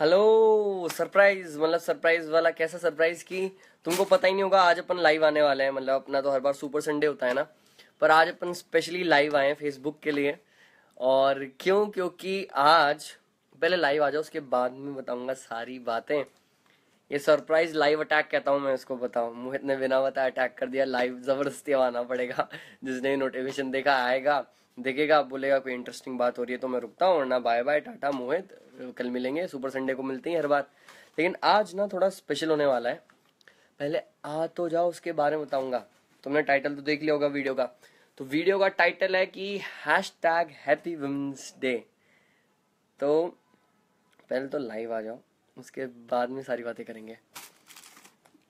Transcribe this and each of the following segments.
Hello surprise मतलब surprise वाला कैसा सरप्राइज की तुमको पता ही नहीं होगा आज अपन लाइव आने वाले हैं मतलब अपना तो हर बार सुपर संडे होता है ना पर आज अपन स्पेशली लाइव आए हैं फेसबुक के लिए और क्यों क्योंकि आज पहले लाइव आ जाओ उसके बाद में बताऊंगा सारी बातें ये सरप्राइज लाइव अटैक कहता हूँ मैं उसको बताऊँ मोहित ने बिना बताया अटैक कर दिया लाइव जबरदस्ती आना पड़ेगा जिसने नोटिफिकेशन देखा आएगा देखेगा आप बोलेगा कोई इंटरेस्टिंग बात हो रही है तो मैं रुकता हूँ वरना बाय बाय टाटा मोहित कल मिलेंगे सुपर संडे को मिलते हैं हर बार लेकिन आज ना थोड़ा स्पेशल होने वाला है पहले आ तो जाओ उसके बारे में बताऊंगा तुमने टाइटल तो देख लिया होगा वीडियो का तो वीडियो का टाइटल है कि hashtag happy women's day तो पहले तो लाइव आ जाओ उसके बाद में सारी बातें करेंगे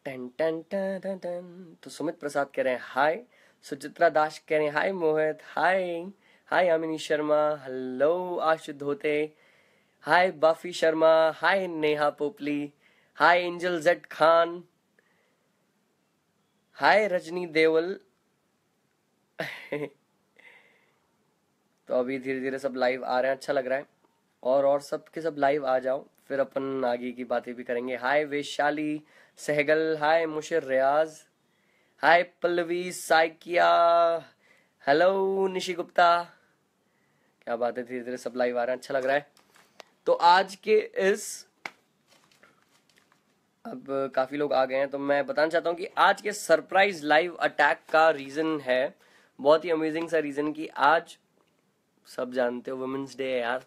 टन टन टन टन टन तो सुमित प्रसाद कह रहे हैं हाय सुचित्रा दास कह रहे हैं हाय मोहित हाय हाय अमिनी Sharma hello Ashu Dhote hi Bafi Sharma hi Neha Popli hi Angel Z Khan hi Rajni Deval तो अभी धीरे धीरे सब लाइव आ रहे हैं अच्छा लग रहा है और और सब के सब लाइव आ जाओ फिर अपन आगे की बातें भी करेंगे hi Vaishali Sehgal hi Mushar Riyaz hi Pallavi Saikia hello Nishi Gupta क्या बात है धीरे धीरे सब लाइव आ रहा है अच्छा लग रहा है तो आज के इस अब काफ़ी लोग आ गए हैं तो मैं बताना चाहता हूँ कि आज के सरप्राइज लाइव अटैक का रीज़न है बहुत ही अमेजिंग सा रीज़न कि आज सब जानते हो वुमेंस डे है यार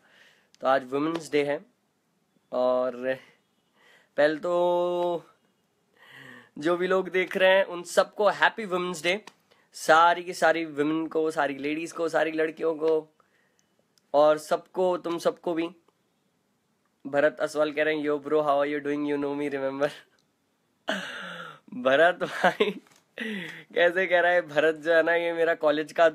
तो आज वुमेंस डे है और पहले तो जो भी लोग देख रहे हैं उन सबको हैप्पी वुमेंस डे सारी की सारी वुमेन को सारी लेडीज़ को सारी लड़कियों को और सबको तुम सबको भी भरत असवाल कह रहे हैं yo bro how are you doing you know me remember Bharat भाई कैसे कह रहा है भरत जो है ना ये मेरा कॉलेज का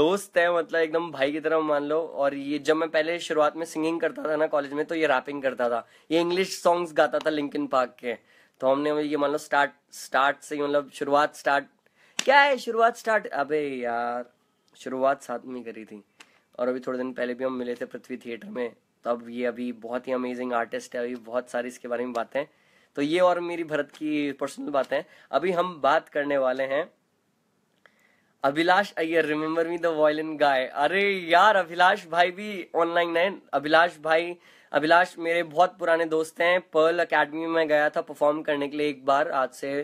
दोस्त है मतलब एकदम भाई की तरह मान लो और ये जब मैं पहले शुरुआत में सिंगिंग करता था ना कॉलेज में तो ये रैपिंग करता था ये इंग्लिश सॉन्ग्स गाता था लिंकिन पार्क के तो हमने ये मान लो स्टार्ट स्टार्ट से मतलब शुरुआत स्टार्ट क्या है शुरुआत स्टार्ट अबे यार शुरुआत साथ में करी थी और अभी थोड़े दिन पहले भी हम मिले थे पृथ्वी थिएटर में तो अब ये अभी बहुत ही अमेजिंग आर्टिस्ट है अभी बहुत सारी इसके बारे में बातें तो ये और मेरी भरत की पर्सनल बातें अभी हम बात करने वाले हैं Abhilash Iyer remember me the violin guy अरे यार अभिलाष भाई भी ऑनलाइन है अभिलाष भाई अभिलाष मेरे बहुत पुराने दोस्त हैं पर्ल अकेडमी में गया था परफॉर्म करने के लिए एक बार आज से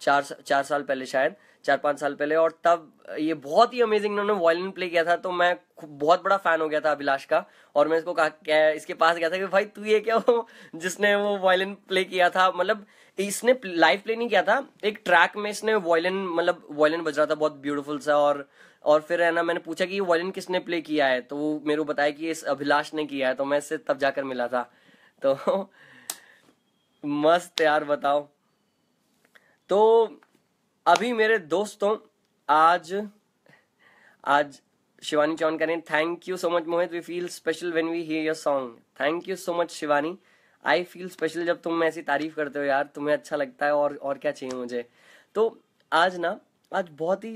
चार चार साल पहले शायद चार पांच साल पहले और तब ये बहुत ही अमेजिंग इन्होंने वॉयलिन प्ले किया था तो मैं बहुत बड़ा फैन हो गया था अभिलाष का और मैं इसको कहा क्या इसके पास गया था कि भाई तू ये क्या हो जिसने वो वॉयलिन प्ले किया था मतलब इसने लाइव प्ले नहीं किया था एक ट्रैक में इसने वॉयलिन मतलब वॉयलिन बज रहा था बहुत ब्यूटीफुल सा और और फिर है ना मैंने पूछा कि ये वॉयलिन किसने प्ले किया है तो वो मेरे को बताया कि इस अभिलाष ने किया है तो मैं इससे तब जाकर मिला था तो मस्त यार बताओ तो अभी मेरे दोस्तों आज आज शिवानी चौहान करें रहे हैं thank you so much Mohit we feel special when we hear your song thank you so much Shivani I feel special जब तुम ऐसी तारीफ करते हो यार तुम्हें अच्छा लगता है और और क्या चाहिए मुझे तो आज ना आज बहुत ही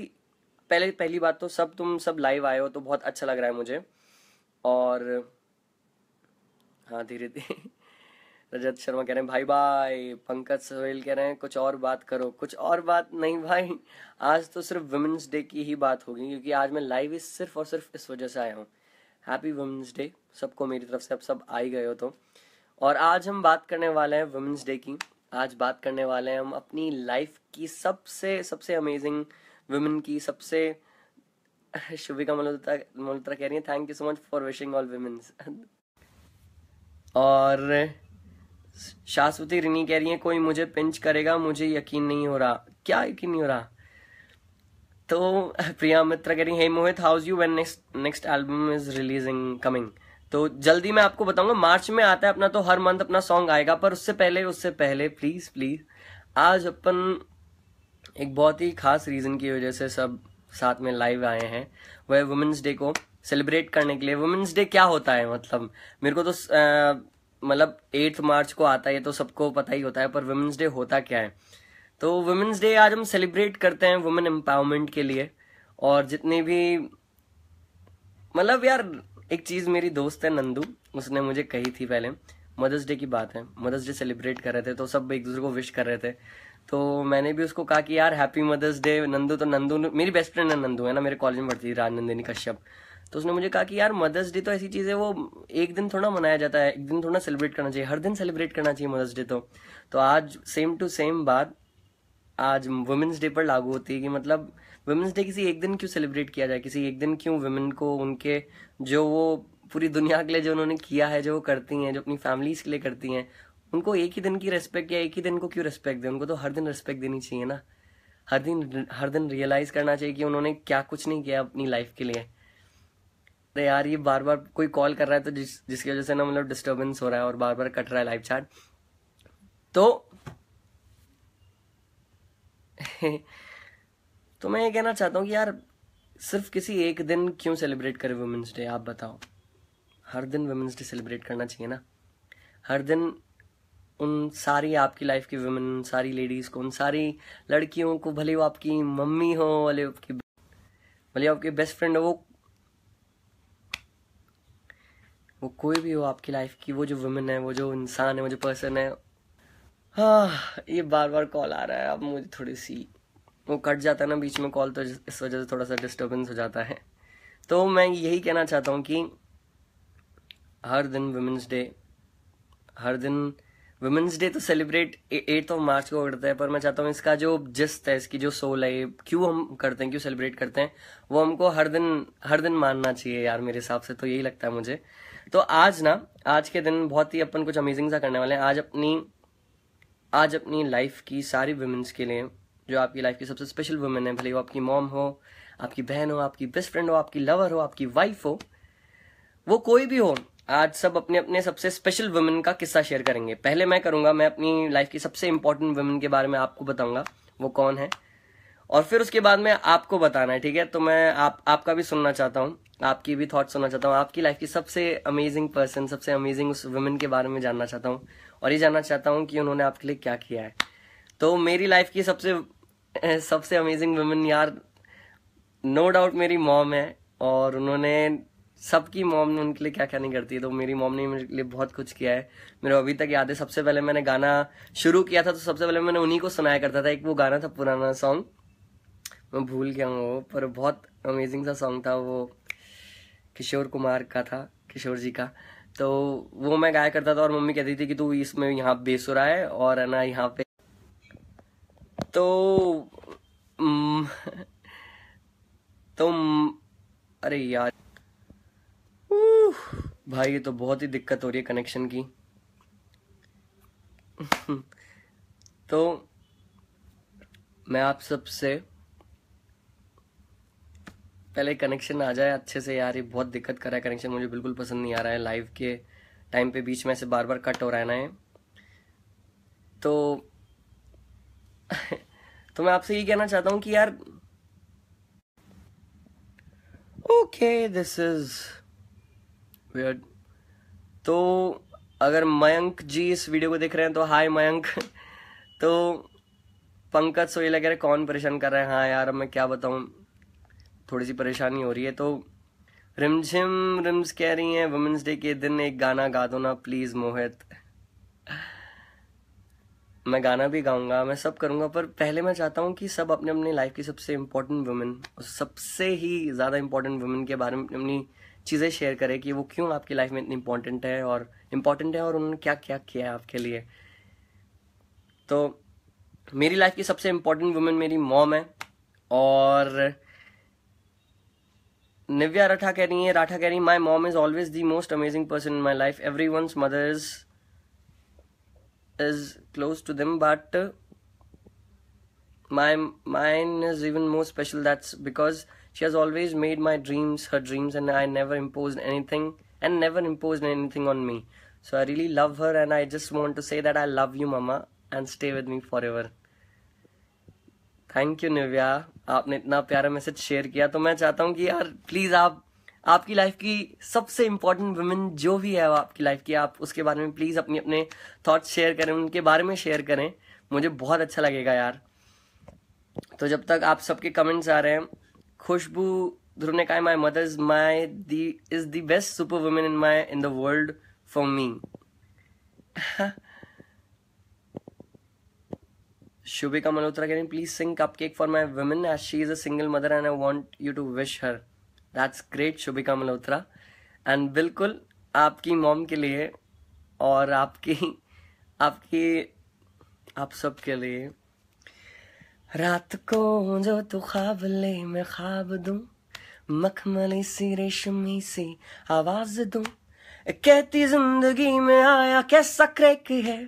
पहले पहली बात तो सब तुम सब लाइव आए हो तो बहुत अच्छा लग रहा है मुझे और हाँ धीरे धीरे रजत शर्मा कह रहे हैं भाई भाई पंकज सोहेल कह रहे हैं कुछ और बात करो कुछ और बात नहीं भाई आज तो सिर्फ वुमेंस डे की ही बात होगी क्योंकि आज मैं लाइव इस सिर्फ और सिर्फ इस वजह से आया हूँ हैप्पी वुमेंस डे सबको मेरी तरफ से अब सब आ ही गए हो तो और आज हम बात करने वाले हैं वुमेंस डे की आज बात करने वाले हैं हम अपनी लाइफ की सबसे सबसे अमेजिंग वुमेन की सबसे शुभिका मल्होत्रा मल्होत्रा कह रही है thank you so much for wishing all women's और शास्वती रिनी कह रही है कोई मुझे पिंच करेगा मुझे यकीन नहीं हो रहा क्या यकीन नहीं हो रहा तो प्रिया मित्र कह रही है Mohit how's you when next next album is releasing coming तो जल्दी मैं आपको बताऊंगा मार्च में आता है अपना तो हर मंथ अपना सॉन्ग आएगा पर उससे पहले उससे पहले प्लीज प्लीज आज अपन एक बहुत ही खास रीज़न की वजह से सब साथ में लाइव आए हैं वह वुमेन्स डे को सेलिब्रेट करने के लिए वुमेन्स डे क्या होता है मतलब मेरे को तो आ, मतलब एट मार्च को आता है तो सबको पता ही होता है पर वुमेन्स डे होता क्या है तो वुमेंस डे आज हम सेलिब्रेट करते हैं वुमेन एम्पावरमेंट के लिए और जितनी भी मतलब यार एक चीज़ मेरी दोस्त है नंदू उसने मुझे कही थी पहले मदर्स डे की बात है मदर्स डे सेलिब्रेट कर रहे थे तो सब एक दूसरे को विश कर रहे थे तो मैंने भी उसको कहा कि यार हैप्पी मदर्स डे नंदू तो नंदू मेरी बेस्ट फ्रेंड है नंदू है ना मेरे कॉलेज में पढ़ती थी राजनंदिनी कश्यप तो उसने मुझे कहा कि यार मदर्स डे तो ऐसी चीज़ है वो एक दिन थोड़ा मनाया जाता है एक दिन थोड़ा सेलिब्रेट करना चाहिए हर दिन सेलिब्रेट करना चाहिए मदर्स डे तो तो आज सेम टू सेम बात आज वुमेंस डे पर लागू होती है कि मतलब वुमेंस डे किसी एक दिन क्यों सेलिब्रेट किया जाए किसी एक दिन क्यों वुमेन को उनके जो वो पूरी दुनिया के लिए जो उन्होंने किया है जो वो करती हैं जो अपनी फैमिलीज के लिए करती हैं उनको एक ही दिन की रेस्पेक्ट या एक ही दिन को क्यों रेस्पेक्ट दें उनको तो हर दिन रेस्पेक्ट देनी चाहिए ना हर दिन हर दिन रियलाइज़ करना चाहिए कि उन्होंने क्या कुछ नहीं किया अपनी लाइफ के लिए अरे यार ये बार बार कोई कॉल कर रहा है तो जिस जिसकी वजह से ना मतलब डिस्टर्बेंस हो रहा है और बार बार कट रहा है लाइव चैट तो तो मैं ये कहना चाहता हूँ कि यार सिर्फ किसी एक दिन क्यों सेलिब्रेट करें वुमेंस डे आप बताओ हर दिन वुमेंस डे सेलिब्रेट करना चाहिए ना हर दिन उन सारी आपकी लाइफ की वुमेन सारी लेडीज़ को उन सारी लड़कियों को भले वो आपकी मम्मी हो भले आपकी भले आपकी बेस्ट फ्रेंड हो वो वो कोई भी हो आपकी लाइफ की वो जो वुमेन है वो जो इंसान है वो जो पर्सन है हाँ ये बार बार कॉल आ रहा है अब मुझे थोड़ी सी वो कट जाता है ना बीच में कॉल तो इस वजह से थोड़ा सा डिस्टर्बेंस हो जाता है तो मैं यही कहना चाहता हूँ कि हर दिन वुमेंस डे हर दिन वुमेंस डे तो सेलिब्रेट एट ऑफ मार्च को करते हैं पर मैं चाहता हूँ इसका जो जिस्त है इसकी जो सोल है क्यों हम करते हैं क्यों सेलिब्रेट करते हैं वो हमको हर दिन हर दिन मानना चाहिए यार मेरे हिसाब से तो यही लगता है मुझे तो आज ना आज के दिन बहुत ही अपन कुछ अमेजिंग सा करने वाले हैं आज अपनी आज अपनी लाइफ की सारी वुमेंस के लिए जो आपकी लाइफ की सबसे स्पेशल वुमेन है भले वो आपकी मॉम हो आपकी बहन हो आपकी बेस्ट फ्रेंड हो आपकी लवर हो आपकी वाइफ हो वो कोई भी हो आज सब अपने अपने सबसे स्पेशल वुमेन का किस्सा शेयर करेंगे पहले मैं करूंगा मैं अपनी लाइफ की सबसे इंपॉर्टेंट वुमेन के बारे में आपको बताऊंगा वो कौन है और फिर उसके बाद में आपको बताना है ठीक है तो मैं आप आपका भी सुनना चाहता हूँ आपकी भी थॉट सुनना चाहता हूँ आपकी लाइफ की सबसे अमेजिंग पर्सन सबसे अमेजिंग उस वुमेन के बारे में जानना चाहता हूँ और ये जानना चाहता हूँ कि उन्होंने आपके लिए क्या किया है तो मेरी लाइफ की सबसे सबसे अमेजिंग वुमेन यार नो डाउट मेरी मॉम है और उन्होंने सबकी मॉम ने उनके लिए क्या क्या नहीं करती है तो मेरी मॉम ने मेरे लिए बहुत कुछ किया है मेरे अभी तक याद है सबसे पहले मैंने गाना शुरू किया था तो सबसे पहले मैंने उन्हीं को सुनाया करता था एक वो गाना था पुराना सॉन्ग मैं भूल गया हूँ वो पर बहुत अमेजिंग सा सॉन्ग था वो किशोर कुमार का था किशोर जी का तो वो मैं गाया करता था और मम्मी कहती थी कि तू इसमें यहाँ बेसुरा है और है ना यहाँ पे तो हम्म, तो अरे यार भाई ये तो बहुत ही दिक्कत हो रही है कनेक्शन की तो मैं आप सबसे पहले कनेक्शन आ जाए अच्छे से यार ये बहुत दिक्कत कर रहा है कनेक्शन मुझे बिल्कुल पसंद नहीं आ रहा है लाइव के टाइम पे बीच में से बार बार कट हो रहा है ना ये तो तो मैं आपसे ये कहना चाहता हूँ कि यार ओके दिस इज तो अगर मयंक जी इस वीडियो को देख रहे हैं तो हाय मयंक तो पंकज सोई लगे कौन परेशान कर रहे हैं हाँ यार अब मैं क्या बताऊँ थोड़ी सी परेशानी हो रही है तो रिमझिम रिम्स कह रही हैं वुमेंस डे के दिन एक गाना गा दो ना प्लीज़ मोहित मैं गाना भी गाऊंगा मैं सब करूंगा पर पहले मैं चाहता हूं कि सब अपने अपने लाइफ की सबसे इम्पोर्टेंट वुमेन सबसे ही ज़्यादा इम्पोर्टेंट वुमेन के बारे में अपनी चीज़ें शेयर करें कि वो क्यों आपकी लाइफ में इतनी इम्पोर्टेंट है और इम्पोर्टेंट है और उन्होंने क्या क्या किया है आपके लिए तो मेरी लाइफ की सबसे इम्पोर्टेंट वुमेन मेरी मॉम है और Nivya Ratha कह रही है राठा कह रही my mom is always the most amazing person in my life is close to them but uh, my mine is even more special that's because she has always made my dreams her dreams and i never imposed anything and never imposed anything on me so i really love her and i just want to say that i love you mama and stay with me forever thank you Nivya आपने इतना प्यारा message share किया तो मैं चाहता हूँ कि यार प्लीज आप आपकी लाइफ की सबसे इम्पोर्टेंट वुमेन जो भी है वो आपकी लाइफ की आप उसके बारे में प्लीज अपने अपने थॉट्स शेयर करें उनके बारे में शेयर करें मुझे बहुत अच्छा लगेगा यार तो जब तक आप सबके कमेंट्स आ रहे हैं खुशबू ध्रुव ने कहा my mother is my the is the best super women in my in the world for me Shubhika Malhotra कह रही please sing cupcake for my women as she is a mother and I want you to wish her that's great Shubhika Malhotra and बिल्कुल आपकी mom के लिए और आपकी आपकी आप सब के लिए रात को जो तू ख्वाब ले मैं ख्वाब दू मखमली सी रेशमी सी आवाज दू कहती जिंदगी में आया कैसा क्रैक है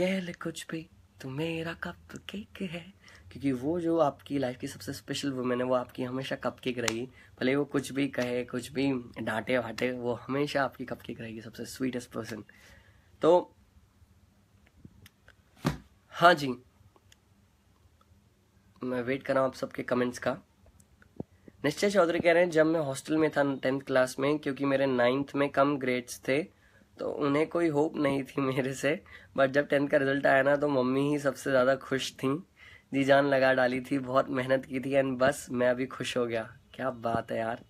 कह कुछ भी तो मेरा कप केक है क्योंकि वो जो आपकी लाइफ की सबसे स्पेशल वुमेन है वो आपकी हमेशा कप केक रहेगी भले वो कुछ भी कहे कुछ भी डांटे वाटे वो हमेशा आपकी कप केक रहेगी सबसे स्वीटेस्ट पर्सन तो हाँ जी मैं वेट कर रहा हूँ आप सबके कमेंट्स का निश्चय चौधरी कह रहे हैं जब मैं हॉस्टल में था टेंथ क्लास में क्योंकि मेरे नाइन्थ में कम ग्रेड्स थे तो उन्हें कोई होप नहीं थी मेरे से बट जब टेंथ का रिजल्ट आया ना तो मम्मी ही सबसे ज़्यादा खुश थी जी जान लगा डाली थी बहुत मेहनत की थी एंड बस मैं अभी खुश हो गया क्या बात है यार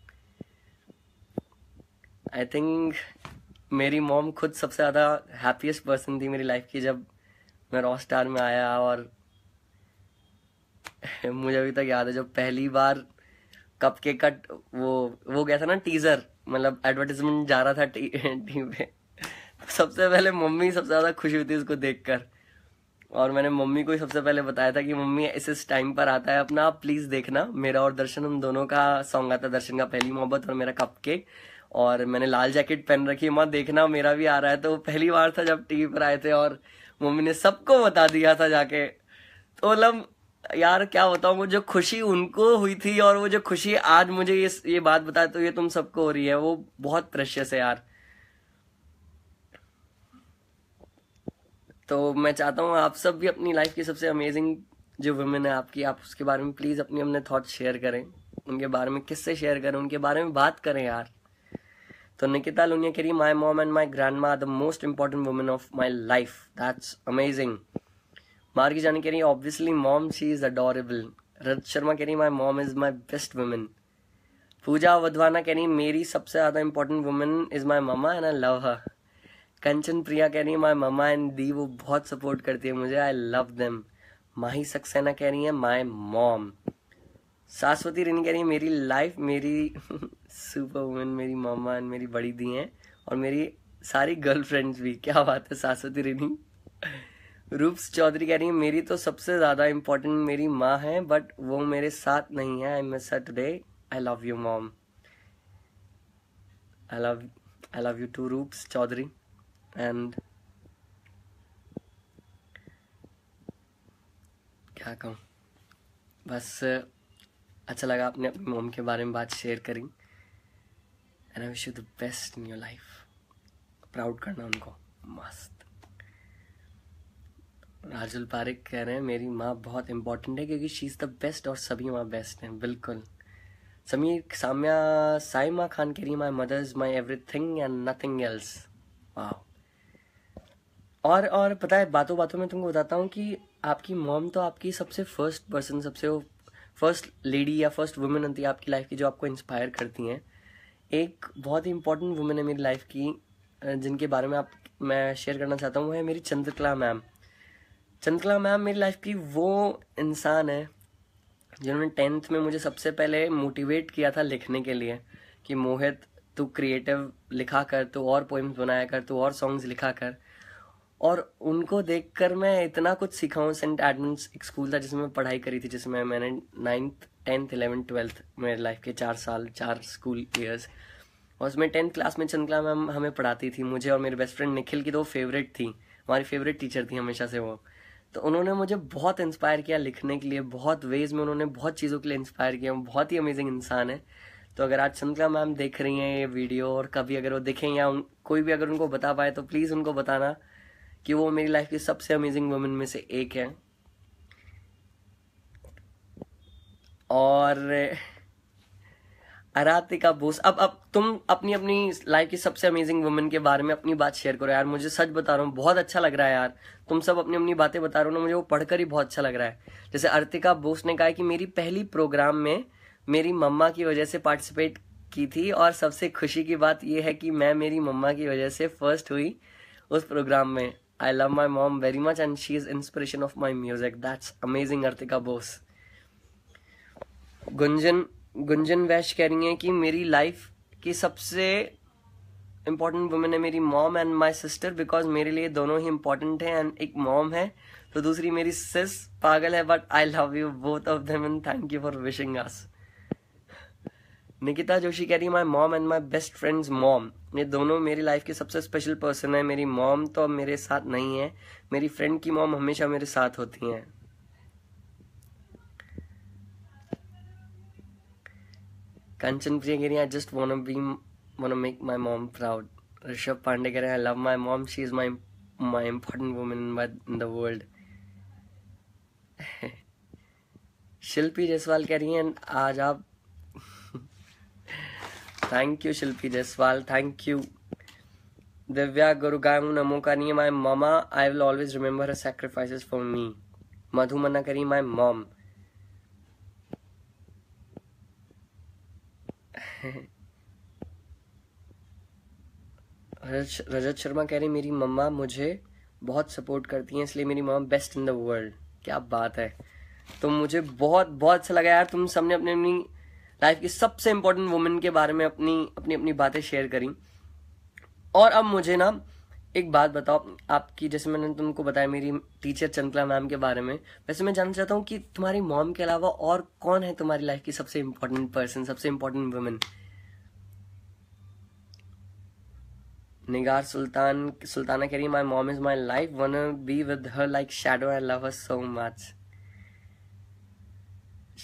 आई थिंक मेरी मॉम खुद सबसे ज़्यादा हैप्पीस्ट पर्सन थी मेरी लाइफ की जब मैं रॉक स्टार में आया और मुझे अभी तक याद है जब पहली बार कप के कट वो वो गया था ना टीज़र मतलब एडवर्टीजमेंट जा रहा था टी, टी पे सबसे पहले मम्मी सबसे ज़्यादा खुश हुई थी उसको देखकर और मैंने मम्मी को ही सबसे पहले बताया था कि मम्मी इस इस टाइम पर आता है अपना प्लीज़ देखना मेरा और दर्शन हम दोनों का सॉन्ग आता दर्शन का पहली मोहब्बत और मेरा कप केक और मैंने लाल जैकेट पहन रखी है माँ देखना मेरा भी आ रहा है तो पहली बार था जब टीवी पर आए थे और मम्मी ने सबको बता दिया था जाके तो मतलब यार क्या बताऊँ वो जो खुशी उनको हुई थी और वो जो खुशी आज मुझे ये ये बात बताए तो ये तुम सबको हो रही है वो बहुत प्रेशियस है यार तो मैं चाहता हूँ आप सब भी अपनी लाइफ की सबसे अमेजिंग जो वुमेन है आपकी आप उसके बारे में प्लीज़ अपने अपने थॉट्स शेयर करें उनके बारे में किससे शेयर करें उनके बारे में बात करें यार तो निकिता लुनिया कह रही my mom and my grandma the most important women of my life that's amazing Margi Jani कह रही obviously mom she is adorable Raj Sharma कह रही my mom is my best women Pooja Wadhwana कह रही मेरी सबसे ज़्यादा important women is my mama and I love her Kanchan Priya कह रही है माई ममा एंड दी वो बहुत सपोर्ट करती है मुझे I love them Mahi Saxena कह रही है माई मॉम सास्वती रिनी कह रही है मेरी लाइफ मेरी सुपर वुमेन मेरी मम्मा एंड मेरी बड़ी दी हैं और मेरी सारी गर्लफ्रेंड्स भी क्या बात है सास्वती रिनी रूप्स चौधरी कह रही है मेरी तो सबसे ज़्यादा इम्पोर्टेंट मेरी माँ है बट वो मेरे साथ नहीं है I miss her today I love you mom I love I love you too Roops Chaudhary and क्या कहूँ बस अच्छा लगा आपने अपनी मोम के बारे में बात शेयर करी and I wish you the best in your life proud करना उनको मस्त राजुल पारिक कह रहे हैं मेरी माँ बहुत इंपॉर्टेंट है क्योंकि शी इज़ द बेस्ट और सभी माँ बेस्ट हैं बिल्कुल समीर साम्या साइमा खान कह रही my mother is my everything and nothing else वाह और और पता है बातों बातों में तुमको बताता हूँ कि आपकी मॉम तो आपकी सबसे फर्स्ट पर्सन सबसे वो फर्स्ट लेडी या फर्स्ट वुमेन होती है आपकी लाइफ की जो आपको इंस्पायर करती हैं एक बहुत ही इंपॉर्टेंट वुमेन है मेरी लाइफ की जिनके बारे में आप मैं शेयर करना चाहता हूँ है मेरी चंद्रकला मैम चंद्रकला मैम मेरी लाइफ की वो इंसान है जिन्होंने टेंथ में मुझे सबसे पहले मोटिवेट किया था लिखने के लिए कि मोहित तू क्रिएटिव लिखा कर तू और पोइम्स बनाया कर तू और सॉन्ग्स लिखा कर और उनको देखकर मैं इतना कुछ सीखा हूँ सेंट एडमिन्स एक स्कूल था जिसमें मैं पढ़ाई करी थी जिसमें मैंने नाइन्थ टेंथ इलेवेंथ ट्वेल्थ मेरे लाइफ के चार साल चार स्कूल ईयर्स और उसमें टेंथ क्लास में चंद्रकला मैम हमें पढ़ाती थी मुझे और मेरे बेस्ट फ्रेंड निखिल की दो फेवरेट थी हमारी फेवरेट टीचर थी हमेशा से वो तो उन्होंने मुझे बहुत इंस्पायर किया लिखने के लिए बहुत वेज में उन्होंने बहुत चीज़ों के लिए इंस्पायर किया बहुत ही अमेजिंग इंसान है तो अगर आज चंद्रकला मैम देख रही हैं ये वीडियो और कभी अगर वो देखें या उन कोई भी अगर उनको बता पाए तो प्लीज़ उनको बताना कि वो मेरी लाइफ की सबसे अमेजिंग वुमेन में से एक है और अरातिका बोस अब अब तुम अपनी अपनी लाइफ की सबसे अमेजिंग वुमेन के बारे में अपनी बात शेयर करो यार मुझे सच बता रहा हूँ बहुत अच्छा लग रहा है यार तुम सब अपनी अपनी बातें बता रहे हो ना मुझे वो पढ़कर ही बहुत अच्छा लग रहा है जैसे अर्तिका बोस ने कहा कि मेरी पहली प्रोग्राम में मेरी मम्मा की वजह से पार्टिसिपेट की थी और सबसे खुशी की बात यह है कि मैं मेरी मम्मा की वजह से फर्स्ट हुई उस प्रोग्राम में I love my mom very much and she is inspiration of my music that's amazing Artika Bose Gunjan Gunjan Vaish कह रही है कि मेरी लाइफ की सबसे इम्पोर्टेंट वुमेन है मेरी mom and my sister because मेरे लिए दोनों ही इम्पोर्टेंट हैं एंड एक मॉम है तो दूसरी मेरी सिस पागल है but I love you both of them and thank you for wishing us Nikita Joshi कह रही है my mom and my best friends mom ये दोनों मेरी लाइफ के सबसे स्पेशल पर्सन है मेरी मॉम तो अब मेरे साथ नहीं है मेरी फ्रेंड की मॉम हमेशा मेरे साथ होती हैं कंचन प्रिया कह रही है I just want be want make my mom proud Rishabh Pandey कह रहे हैं love my mom she is my my important women in the world Shilpi Jaiswal कह रही हैं आज आप thank you Shilpi Jaiswal thank you Divya गुरु गुरुगायमु नमो करनी my mama I will always remember sacrifice for me मधुमना करी माई मॉम रजत शर्मा कह रही मेरी मम्मा मुझे बहुत सपोर्ट करती हैं इसलिए मेरी मम्मा बेस्ट इन द वर्ल्ड क्या बात है तो मुझे बहुत बहुत अच्छा लगा यार तुम सबने अपने अपनी लाइफ की सबसे इंपॉर्टेंट वुमेन के बारे में अपनी अपनी अपनी बातें शेयर करी और अब मुझे ना एक बात बताओ आपकी जैसे मैंने तुमको बताया मेरी टीचर चंद्रकला मैम के बारे में वैसे मैं जानना चाहता हूँ कि तुम्हारी मॉम के अलावा और कौन है तुम्हारी लाइफ की सबसे इंपॉर्टेंट पर्सन सबसे इंपॉर्टेंट वुमेन निगार सुल्तान सुल्ताना कह रही my mom is my life wanna be with her like shadow I love her so much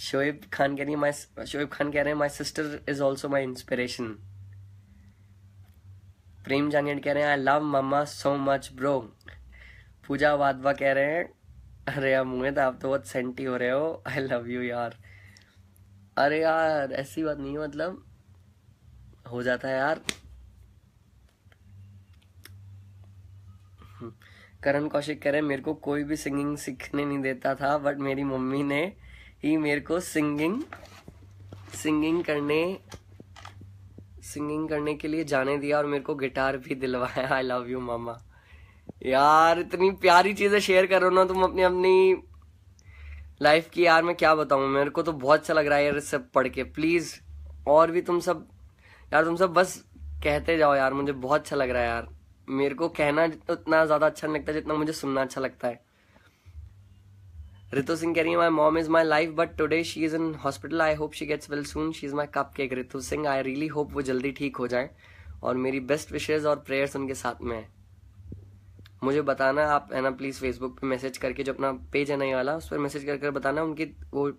Shoaib Khan कह रही है शोएब खान कह रहे हैं my sister is also my inspiration Prem Jaan कह रहे हैं I love mama so much bro Pooja Wadhwa कह रहे हैं अरे यार मोहित आप तो बहुत सेंटी हो रहे हो आई लव यू यार अरे यार ऐसी बात नहीं मतलब हो जाता है यार हम्म। करण कौशिक कह रहे हैं मेरे को कोई भी सिंगिंग सीखने नहीं देता था बट मेरी मम्मी ने कि मेरे को सिंगिंग सिंगिंग करने सिंगिंग करने के लिए जाने दिया और मेरे को गिटार भी दिलवाया आई लव यू मामा यार इतनी प्यारी चीज़ें शेयर करो ना तुम अपनी अपनी लाइफ की यार मैं क्या बताऊँ मेरे को तो बहुत अच्छा लग रहा है यार सब पढ़ के प्लीज़ और भी तुम सब यार तुम सब बस कहते जाओ यार मुझे बहुत अच्छा लग रहा है यार मेरे को कहना उतना ज़्यादा अच्छा नहीं लगता जितना मुझे सुनना अच्छा लगता है रही है my mom is my life but today she is in hospital I hope she gets well soon she is my cupcake Ritu Singh I really hope वो जल्दी ठीक हो जाए और मेरी बेस्ट विशेज और प्रेयर्स उनके साथ में है मुझे बताना आप है ना प्लीज़ फेसबुक पे मैसेज करके जो अपना पेज है नहीं वाला उस पर मैसेज करके कर बताना उनकी वो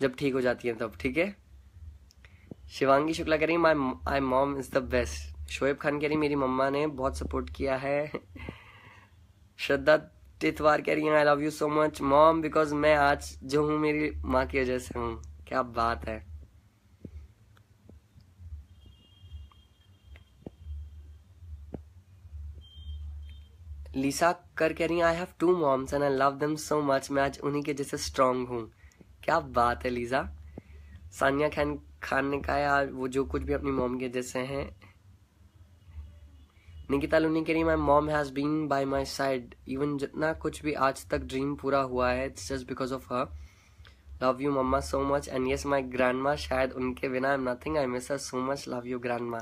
जब ठीक हो जाती है तब ठीक है शिवांगी शुक्ला कह रही my I mom is the best Shoaib Khan कह रही मेरी मम्मा ने बहुत सपोर्ट किया है श्रद्धा टित वार कह रही हैं I love you so much mom because मैं आज जो हूँ मेरी माँ की वजह से हूँ क्या बात है लिसा कर कह रही I have two moms and I love them so much मैं आज उन्हीं के जैसे स्ट्रांग हूँ क्या बात है लीजा सानिया खान खान ने कहा यार वो जो कुछ भी अपनी मॉम के जैसे हैं निकिता लूनी के लिए my mom has been by my side even जितना कुछ भी आज तक ड्रीम पूरा हुआ है it's just because of her love you mama so much and yes my grand माँ शायद उनके बिना I am nothing I miss so much love you grand माँ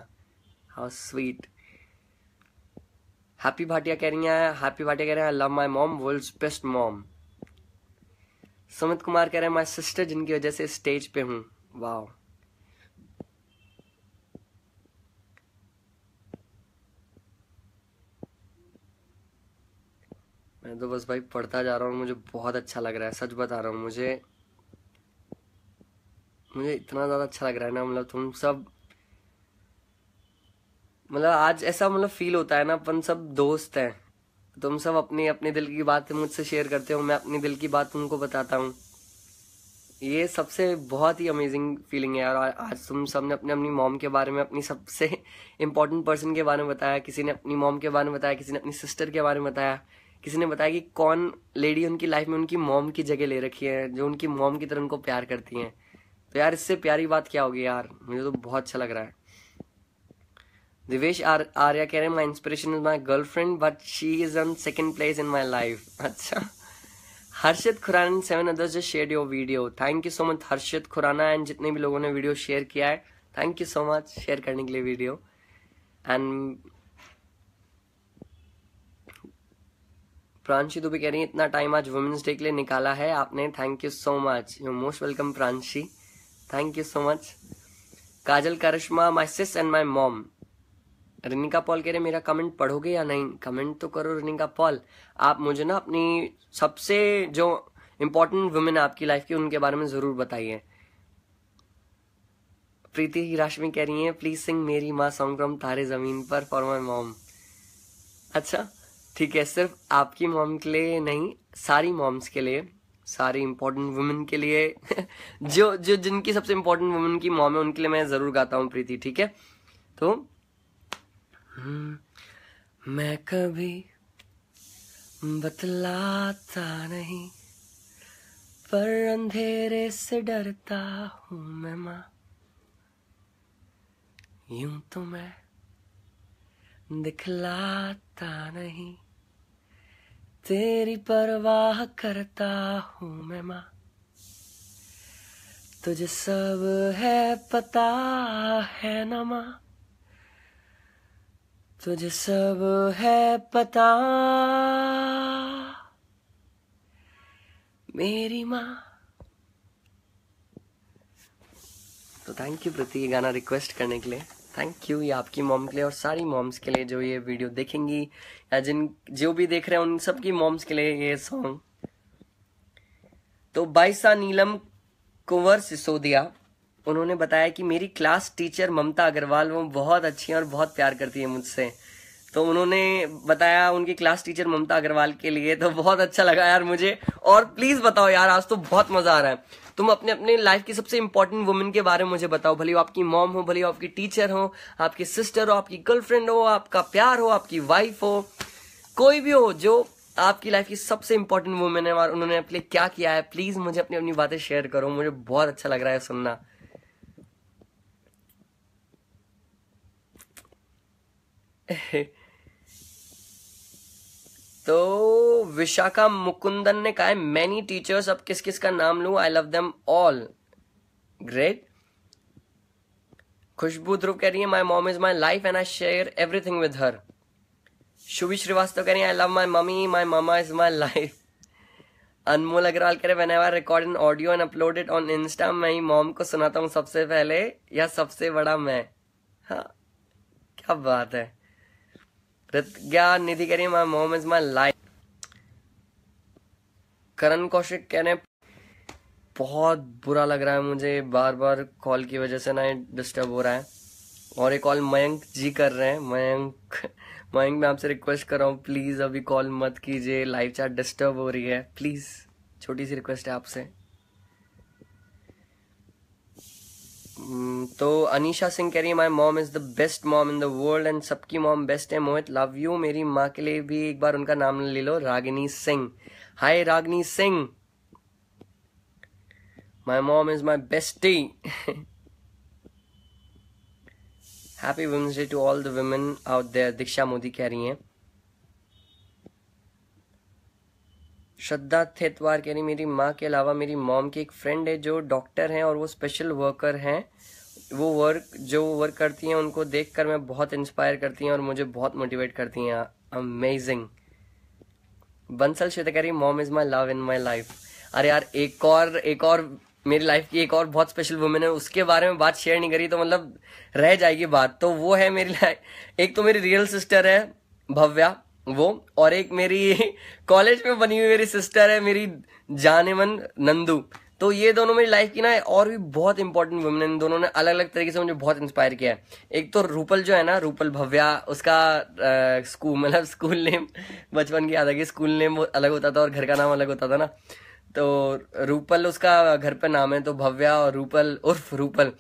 हाउ स्वीट हैप्पी भाटिया कह रही हैं हैप्पी भाटिया कह रहे हैं love my mom world best mom Sumit Kumar कह रहे हैं माई सिस्टर जिनकी वजह से स्टेज पे हूँ वाह मैं तो बस भाई पढ़ता जा रहा हूँ मुझे बहुत अच्छा लग रहा है सच बता रहा हूँ मुझे मुझे इतना ज़्यादा अच्छा लग रहा है ना मतलब तुम सब मतलब आज ऐसा मतलब फील होता है ना अपन सब दोस्त हैं तुम सब अपनी अपने दिल की बात मुझसे शेयर करते हो मैं अपने दिल की बात तुमको बताता हूँ ये सबसे बहुत ही अमेजिंग फीलिंग है यार आज तुम सब ने अपने अपनी मॉम के बारे में अपनी सबसे इम्पोर्टेंट पर्सन के बारे में बताया किसी ने अपनी मॉम के बारे में बताया किसी ने अपनी सिस्टर के बारे में बताया किसी ने बताया कि कौन लेडी उनकी लाइफ में उनकी मॉम की जगह ले रखी है जो उनकी मॉम की तरह उनको प्यार करती हैं तो यार इससे प्यारी बात क्या होगी यार मुझे तो बहुत अच्छा लग रहा है दिवेश आर, आर्या कह रहे हैं my inspiration is my girlfriend but she is on second place in my life अच्छा Harshit Khurana and seven others जो share your video thank you so much Harshit Khurana एंड जितने भी लोगों ने वीडियो शेयर किया है thank you so much share करने के लिए वीडियो एंड प्रांशी भी कह रही है इतना टाइम आज वुमेंस डे के लिए निकाला है आपने thank you so much you most welcome Pranshi thank you so much Kajal Karishma my sis and my mom Ranika Paul कह रहे मेरा कमेंट पढ़ोगे या नहीं कमेंट तो करो रनिका पॉल आप मुझे ना अपनी सबसे जो इम्पोर्टेंट वुमेन आपकी लाइफ की उनके बारे में ज़रूर बताइए प्रीति हिराशमी कह रही है प्लीज सिंग मेरी माँ सॉन्ग फ्रॉम तारे ज़मीन पर फॉर माई मॉम अच्छा ठीक है सिर्फ आपकी मॉम के लिए नहीं सारी मॉम्स के लिए सारी इम्पोर्टेंट वुमेन के लिए जो जो जिनकी सबसे इम्पोर्टेंट वुमेन की मॉम है उनके लिए मैं ज़रूर गाता हूँ प्रीति ठीक है तो हम्म, मैं कभी बतलाता नहीं पर अंधेरे से डरता हूं मैं माँ यूं तो मैं दिखलाता नहीं तेरी परवाह करता हूँ मैं माँ तुझे सब है पता है न माँ तुझे सब है पता मेरी माँ तो थैंक यू प्रति ये गाना रिक्वेस्ट करने के लिए थैंक यू ये आपकी मॉम के लिए और सारी मॉम्स के लिए जो ये वीडियो देखेंगी या जिन जो भी देख रहे हैं उन सबकी मॉम्स के लिए ये सॉन्ग तो बाईसा नीलम कुंवर सिसोदिया उन्होंने बताया कि मेरी क्लास टीचर ममता अग्रवाल वो बहुत अच्छी है और बहुत प्यार करती है मुझसे तो उन्होंने बताया उनकी क्लास टीचर ममता अग्रवाल के लिए तो बहुत अच्छा लगा यार मुझे और प्लीज बताओ यार आज तो बहुत मजा आ रहा है तुम अपने अपने लाइफ की सबसे इंपॉर्टेंट वुमेन के बारे में मुझे बताओ भले वो आपकी मॉम हो भले आपकी टीचर हो आपकी सिस्टर हो आपकी गर्लफ्रेंड हो आपका प्यार हो आपकी वाइफ हो कोई भी हो जो आपकी लाइफ की सबसे इंपॉर्टेंट वुमेन है और उन्होंने अपने क्या किया है प्लीज मुझे अपनी अपनी बातें शेयर करो मुझे बहुत अच्छा लग रहा है सुनना तो विशाखा मुकुंदन ने कहा है मैनी टीचर्स अब किस किस का नाम लू I love them all great Khushboo Dhruv कह रही है my mom is my life and I share everything with her Shubhi Srivastava कह रही है I love my mummy my mama is my life Anmol Agarwal कह रहे whenever record in audio and upload it on Insta मैं ही मॉम को सुनाता हूँ सबसे पहले या सबसे बड़ा मैं हाँ क्या बात है Pratgya Nidhi Karim, my mom is my life Karan Kaushik रहे बहुत बुरा लग रहा है मुझे बार बार कॉल की वजह से ना डिस्टर्ब हो रहा है और ये कॉल मयंक जी कर रहे हैं मयंक मयंक मैं आपसे रिक्वेस्ट कर रहा हूँ प्लीज़ अभी कॉल मत कीजिए लाइव चैट डिस्टर्ब हो रही है प्लीज़ छोटी सी रिक्वेस्ट है आपसे Mm, तो अनीशा सिंह कह रही है my mom is the best mom in the world and सबकी मॉम बेस्ट है मोहित लव यू मेरी माँ के लिए भी एक बार उनका नाम ले लो Ragini Singh hi Ragini Singh my mom is my bestie happy women's day to all the women out there Diksha Modi कह रही हैं श्रद्धा थेतवार कह रही मेरी माँ के अलावा मेरी मॉम की एक फ्रेंड है जो डॉक्टर हैं और वो स्पेशल वर्कर हैं वो वर्क जो वर्क करती हैं उनको देखकर मैं बहुत इंस्पायर करती हैं और मुझे बहुत मोटिवेट करती हैं अमेजिंग बंसल श्वेता कह रही mom is my love in my life अरे यार एक और एक और मेरी लाइफ की एक और बहुत स्पेशल वुमेन है उसके बारे में बात शेयर नहीं करी तो मतलब रह जाएगी बात तो वो है मेरी लाइफ एक तो मेरी रियल सिस्टर है भव्या वो और एक मेरी कॉलेज में बनी हुई मेरी सिस्टर है मेरी जाने मन नंदू तो ये दोनों मेरी लाइफ की ना और भी बहुत इंपॉर्टेंट वुमेन इन दोनों ने अलग अलग तरीके से मुझे बहुत इंस्पायर किया है एक तो रूपल जो है ना रूपल भव्या उसका स्कूल मतलब स्कूल नेम बचपन की याद है कि स्कूल नेम वो अलग होता था और घर का नाम अलग होता था ना तो रूपल उसका घर पर नाम है तो भव्या और रूपल उर्फ रूपल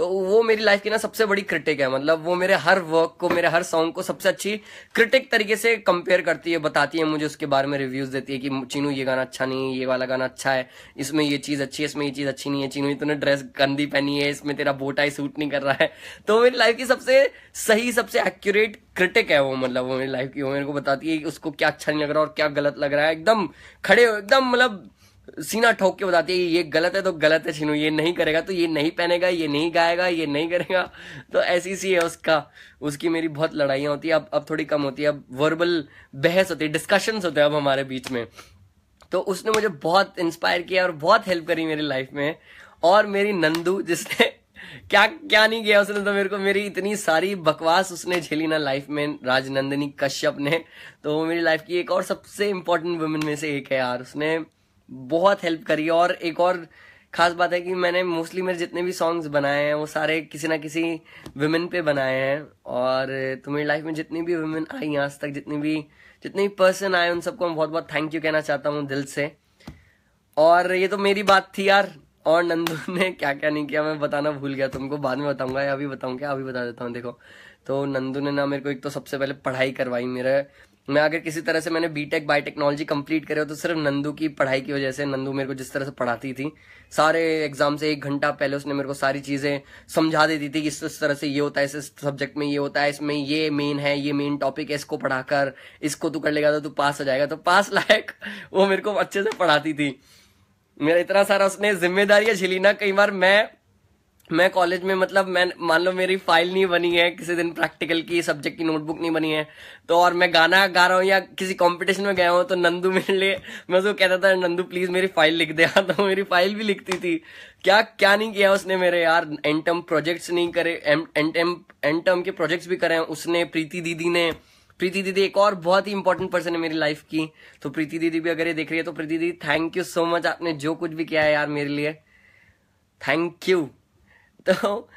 तो वो मेरी लाइफ की ना सबसे बड़ी क्रिटिक है मतलब वो मेरे हर वर्क को मेरे हर सॉन्ग को सबसे अच्छी क्रिटिक तरीके से कंपेयर करती है बताती है मुझे उसके बारे में रिव्यूज देती है कि चीनू ये गाना अच्छा नहीं है ये वाला गाना अच्छा है इसमें ये चीज अच्छी है इसमें ये चीज अच्छी नहीं है चीनू तूने ड्रेस गंदी पहनी है इसमें तेरा बोटाई सूट नहीं कर रहा है तो मेरी लाइफ की सबसे सही सबसे एक्यूरेट क्रिटिक है वो मतलब वो मेरी लाइफ की वो मेरे को बताती है उसको क्या अच्छा नहीं लग रहा और क्या गलत लग रहा है एकदम खड़े एकदम मतलब सीना ठोक के बताती है ये गलत है तो गलत है छीनू ये नहीं करेगा तो ये नहीं पहनेगा ये नहीं गाएगा ये नहीं करेगा तो ऐसी सी है उसका उसकी मेरी बहुत लड़ाइयाँ होती है अब अब थोड़ी कम होती है अब वर्बल बहस होती है डिस्कशन होते हैं अब हमारे बीच में तो उसने मुझे बहुत इंस्पायर किया और बहुत हेल्प करी मेरी लाइफ में और मेरी नंदू जिसने क्या क्या नहीं किया उसने तो मेरे को मेरी इतनी सारी बकवास उसने झेली ना लाइफ में राजनंदिनी कश्यप ने तो वो मेरी लाइफ की एक और सबसे इंपॉर्टेंट वुमेन में से एक है यार उसने बहुत हेल्प करी और एक और खास बात है कि मैंने मोस्टली मेरे जितने भी सॉन्ग्स बनाए हैं वो सारे किसी ना किसी वुमेन पे बनाए हैं और तो मेरी लाइफ में जितनी भी वुमेन आई आज तक जितनी भी जितने भी पर्सन आए उन सबको मैं बहुत बहुत थैंक यू कहना चाहता हूँ दिल से और ये तो मेरी बात थी यार और नंदू ने क्या क्या नहीं किया मैं बताना भूल गया तुमको बाद में बताऊंगा या अभी बताऊँ क्या अभी बता देता हूँ देखो तो नंदू ने ना मेरे को एक तो सबसे पहले पढ़ाई करवाई मेरा मैं अगर किसी तरह से मैंने बीटेक बायोटेक्नोलॉजी कंप्लीट करे हो तो सिर्फ नंदू की पढ़ाई की वजह से नंदू मेरे को जिस तरह से पढ़ाती थी सारे एग्जाम से एक घंटा पहले उसने मेरे को सारी चीजें समझा देती थी कि इस तरह से ये होता है इस सब्जेक्ट में ये होता है इसमें ये मेन है ये मेन टॉपिक है इसको पढ़ाकर इसको तू कर लेगा तो तू पास हो जाएगा तो पास लायक वो मेरे को अच्छे से पढ़ाती थी मेरा इतना सारा उसने जिम्मेदारियां झेली ना कई बार मैं मैं कॉलेज में मतलब मैं मान लो मेरी फाइल नहीं बनी है किसी दिन प्रैक्टिकल की सब्जेक्ट की नोटबुक नहीं बनी है तो और मैं गाना गा रहा हूँ या किसी कंपटीशन में गया हूँ तो नंदू मेरे लिए मैं उसको कहता था नंदू प्लीज मेरी फाइल लिख दे तो मेरी फाइल भी लिखती थी क्या क्या नहीं किया उसने मेरे यार एंटम प्रोजेक्ट्स नहीं करे एंटम एंटम के प्रोजेक्ट्स भी करे उसने प्रीति दीदी ने प्रीति दीदी एक और बहुत ही इंपॉर्टेंट पर्सन है मेरी लाइफ की तो प्रीति दीदी भी अगर ये देख रही है तो प्रीति दीदी थैंक यू सो मच आपने जो कुछ भी किया है यार मेरे लिए थैंक यू तो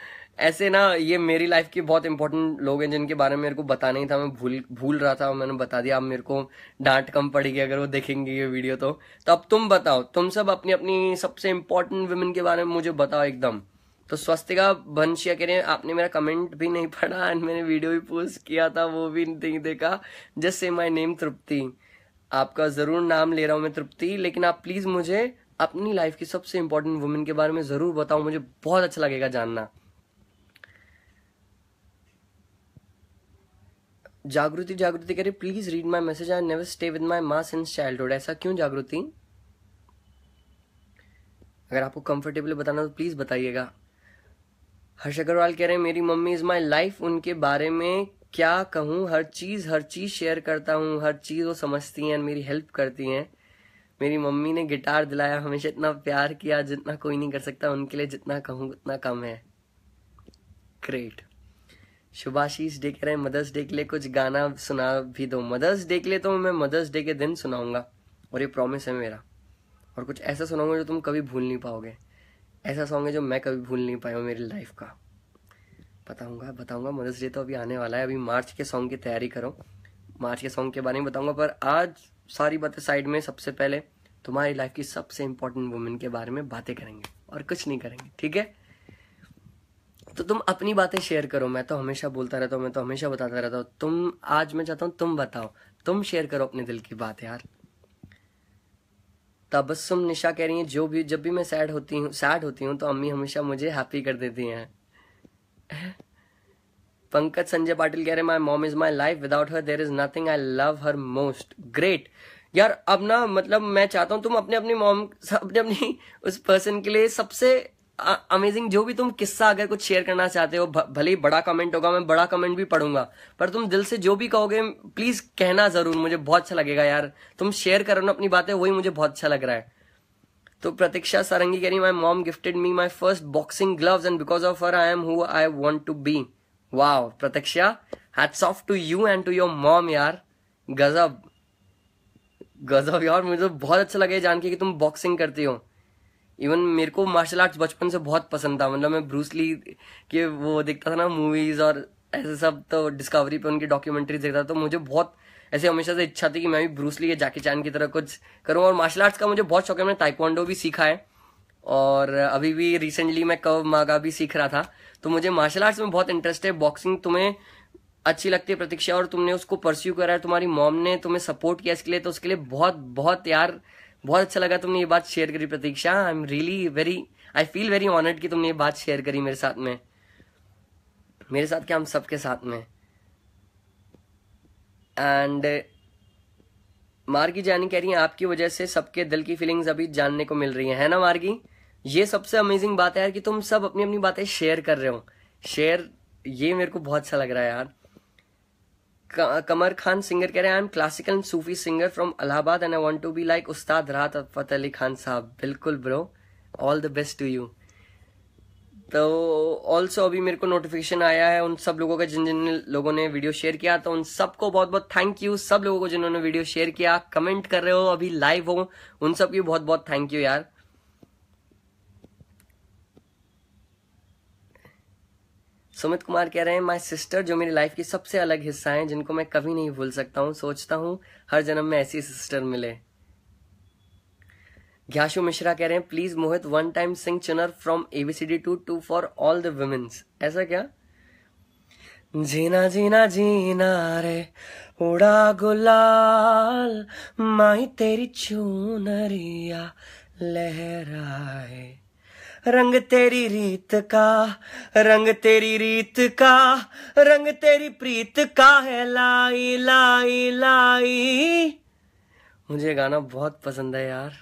ऐसे ना ये मेरी लाइफ के बहुत इंपॉर्टेंट लोग हैं जिनके बारे में मेरे को बताना ही था मैं भूल भूल रहा था मैंने बता दिया अब मेरे को डांट कम पड़ेगी अगर वो देखेंगे ये वीडियो तो तो अब तुम बताओ तुम सब अपनी अपनी सबसे इम्पोर्टेंट वुमेन के बारे में मुझे बताओ एकदम तो स्वस्तिका बंशिया कह रहे हैं आपने मेरा कमेंट भी नहीं पढ़ा एंड मैंने वीडियो भी पोस्ट किया था वो भी नहीं देखा जस्ट से माई नेम तृप्ति आपका ज़रूर नाम ले रहा हूँ मैं तृप्ति लेकिन आप प्लीज़ मुझे अपनी लाइफ की सबसे इंपॉर्टेंट वुमेन के बारे में जरूर बताओ मुझे बहुत अच्छा लगेगा जानना जागृति जागृति करे please read my message I never stay with my माँ सिंस चाइल्डहुड ऐसा क्यों जागृति अगर आपको कंफर्टेबल बताना तो प्लीज बताइएगा हर्ष अग्रवाल कह रहे हैं मेरी मम्मी इज माई लाइफ उनके बारे में क्या कहूँ हर चीज हर चीज शेयर करता हूँ हर चीज वो समझती हैं मेरी हेल्प करती हैं मेरी मम्मी ने गिटार दिलाया हमेशा इतना प्यार किया जितना कोई नहीं कर सकता उनके लिए जितना कहूँ उतना कम है ग्रेट शुभाशीष डे कह रहे मदर्स डे के लिए कुछ गाना सुना भी दो मदर्स डे के लिए तो मैं मदर्स डे के दिन सुनाऊंगा और ये प्रॉमिस है मेरा और कुछ ऐसा सुनाऊंगा जो तुम कभी भूल नहीं पाओगे ऐसा सॉन्ग है जो मैं कभी भूल नहीं पाया मेरी लाइफ का बताऊंगा बताऊंगा मदर्स डे तो अभी आने वाला है अभी मार्च के सॉन्ग की तैयारी करो मार्च के सॉन्ग के बारे में बताऊंगा पर आज सारी बातें साइड में सबसे पहले तुम्हारी लाइफ की सबसे इंपॉर्टेंट वुमेन के बारे में बातें करेंगे और कुछ नहीं करेंगे ठीक है तो तुम अपनी बातें शेयर करो मैं तो हमेशा बोलता रहता हूँ मैं तो हमेशा बताता रहता हूँ तुम आज मैं चाहता हूँ तुम बताओ तुम शेयर करो अपने दिल की बात यार तबस्सुम निशा कह रही है जो भी जब भी मैं सैड होती हूँ सैड होती हूँ तो अम्मी हमेशा मुझे हैप्पी कर देती हैं पंकज संजय पाटिल कह रहे my mom is my life without her there is nothing I love her most great यार अब ना मतलब मैं चाहता हूँ तुम अपने अपनी मॉम अपने अपनी उस पर्सन के लिए सबसे अमेजिंग जो भी तुम किस्सा अगर कुछ शेयर करना चाहते हो भले ही बड़ा कमेंट होगा मैं बड़ा कमेंट भी पढ़ूंगा पर तुम दिल से जो भी कहोगे प्लीज कहना जरूर मुझे बहुत अच्छा लगेगा यार तुम शेयर करो ना अपनी बातें वही मुझे बहुत अच्छा लग रहा है तो प्रतीक्षा सारंगी कह रही my mom gifted me my first boxing glove and because of her I am who I want to be वाह Pratiksha hats off to you and to your mom यार गजब गजब यार मुझे तो बहुत अच्छा लगा जान के कि तुम बॉक्सिंग करती हो इवन मेरे को मार्शल आर्ट्स बचपन से बहुत पसंद था मतलब मैं ब्रूसली के वो देखता था ना मूवीज और ऐसे सब तो डिस्कवरी पे उनकी डॉक्यूमेंट्रीज देखता था तो मुझे बहुत ऐसे हमेशा से इच्छा थी कि मैं भी ब्रूसली या जाके चैन की तरह कुछ करूँ और मार्शल आर्ट्स का मुझे बहुत शौक है मैंने ताइक्वांडो भी सीखा है और अभी भी रिसेंटली मैं कव मागा भी सीख रहा था तो मुझे मार्शल आर्ट्स में बहुत इंटरेस्ट है बॉक्सिंग तुम्हें अच्छी लगती है प्रतीक्षा और तुमने उसको परस्यू करा है तुम्हारी मॉम ने तुम्हें सपोर्ट किया इसके लिए तो उसके लिए बहुत बहुत यार बहुत अच्छा लगा तुमने ये बात शेयर करी Pratiksha I am really very I feel very honoured कि तुमने ये बात शेयर करी मेरे साथ में मेरे साथ क्या हम सबके साथ में एंड मार्गी जानी कह रही है आपकी वजह से सबके दिल की फीलिंग्स अभी जानने को मिल रही है, है ना मार्गी ये सबसे अमेजिंग बात है यार कि तुम सब अपनी अपनी बातें शेयर कर रहे हो शेयर ये मेरे को बहुत अच्छा लग रहा है यार कमर खान सिंगर कह रहे हैं I am classical and Sufi singer from Allahabad and I want to be like Ustad Rahat Fateh Ali Khan Sahab बिल्कुल bro all the best to you तो ऑल्सो अभी मेरे को नोटिफिकेशन आया है उन सब लोगों का जिन जिन लोगों ने वीडियो शेयर किया तो उन सबको बहुत बहुत थैंक यू सब लोगों को जिन्होंने वीडियो शेयर किया कमेंट कर रहे हो अभी लाइव हो उन सब की बहुत बहुत थैंक यू यार सुमित कुमार कह रहे हैं माय सिस्टर जो मेरी लाइफ की सबसे अलग हिस्सा हैं जिनको मैं कभी नहीं भूल सकता हूं सोचता हूं हर जन्म में ऐसी सिस्टर मिले घ्याशु मिश्रा कह रहे हैं please Mohit one time sing Chunar from ABCD two to for all the womens ऐसा क्या जीना जीना जीना रे उड़ा गुलाल माई तेरी चूनरिया लहराए रंग तेरी रीत का रंग तेरी रीत का रंग तेरी प्रीत का है लाई लाई लाई मुझे गाना बहुत पसंद है यार